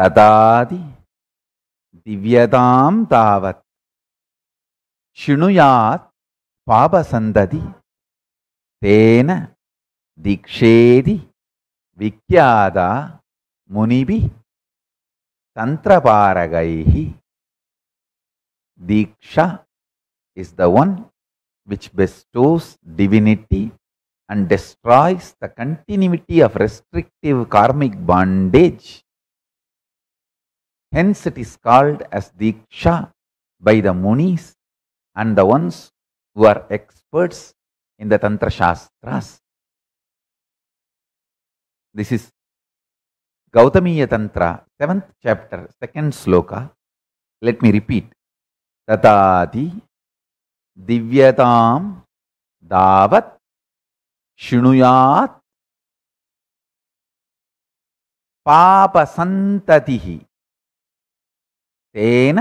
ததாதி திவ்யதாம் தாவத் சிணுயாத் பாபசந்ததி தேன திக்ஷேதி விக்யாதா முனிபி தந்திரபாரகைஹி தீக்ஷா is the one which bestows divinity and destroys the continuity of restrictive karmic bondage Hence it is called as Diksha by the Munis and the ones who are experts in the Tantra Shastras. This is Gautamiya Tantra, 7th chapter, 2nd sloka. Let me repeat. Tatati Divyatam Davat Shunuyat Papa Santatihi தேன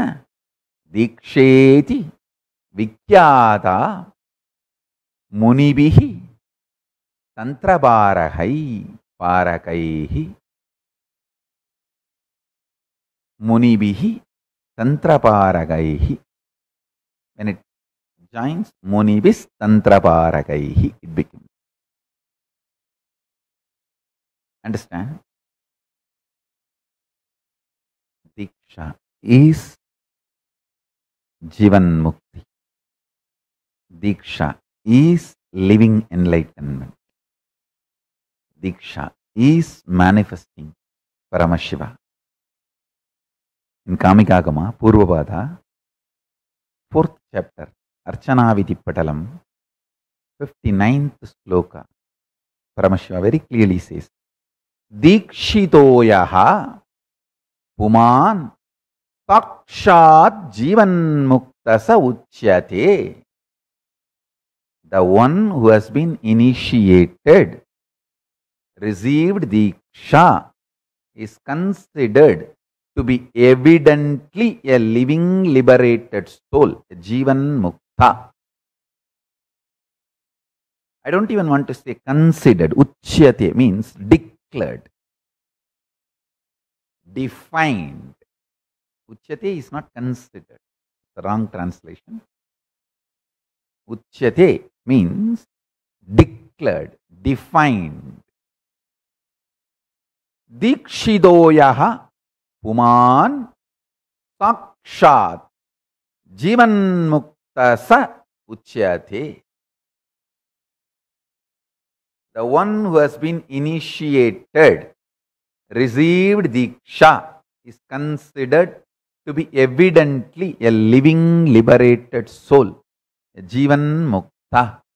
தீக்ஷேதி விக்யாதா முனிபிகி தந்திரபாரகை பாரகைகி முனிபிகி தந்திரபாரகைகி when it joins munibis tantraparagaihi it becomes understand diksha is जीवन मुक्ति दीक्षा is living enlightenment दीक्षा is manifesting Paramashiva in Kamikagama Purvapada fourth chapter अर्चना विधि Archanavidhipatalam fifty ninth श्लोक Paramashiva very clearly says दीक्षितो यहा पुमान சாட்சாத் ஜீவன்முக்த sa உச்சியதே the one who has been initiated, received the Diksha, is considered to be evidently a living liberated soul, Jivan Mukta. I don't even want to say considered. Uchyate means declared, defined, Uchyate is not considered. It's a wrong translation. Uchyate means declared, defined. Dikshidoyaha Puman Sakshat Jivanmuktasa Uchyate. The one who has been initiated, received Diksha, is considered to be evidently a living liberated soul, a jivan mukta.